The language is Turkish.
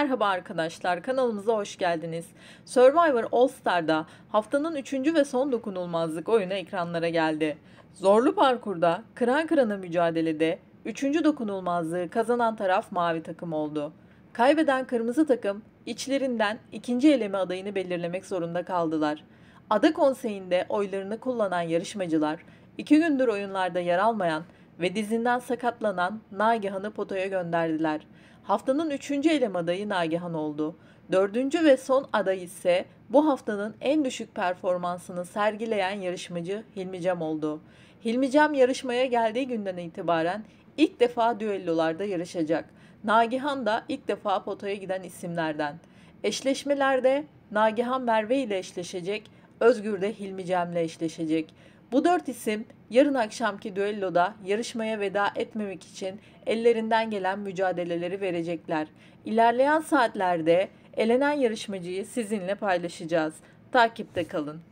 Merhaba arkadaşlar, kanalımıza hoş geldiniz. Survivor All Star'da haftanın 3. ve son dokunulmazlık oyunu ekranlara geldi. Zorlu parkurda, kıran kırana mücadelede 3. dokunulmazlığı kazanan taraf mavi takım oldu. Kaybeden kırmızı takım içlerinden ikinci eleme adayını belirlemek zorunda kaldılar. Ada konseyinde oylarını kullanan yarışmacılar, iki gündür oyunlarda yer almayan ve dizinden sakatlanan Nagihan'ı potaya gönderdiler. Haftanın üçüncü elem adayı Nagihan oldu. Dördüncü ve son aday ise bu haftanın en düşük performansını sergileyen yarışmacı Hilmi oldu. Hilmi yarışmaya geldiği günden itibaren ilk defa düellolarda yarışacak. Nagihan da ilk defa potaya giden isimlerden. Eşleşmelerde Nagihan Merve ile eşleşecek, Özgür de Hilmi ile eşleşecek. Bu dört isim yarın akşamki düelloda yarışmaya veda etmemek için ellerinden gelen mücadeleleri verecekler. İlerleyen saatlerde elenen yarışmacıyı sizinle paylaşacağız. Takipte kalın.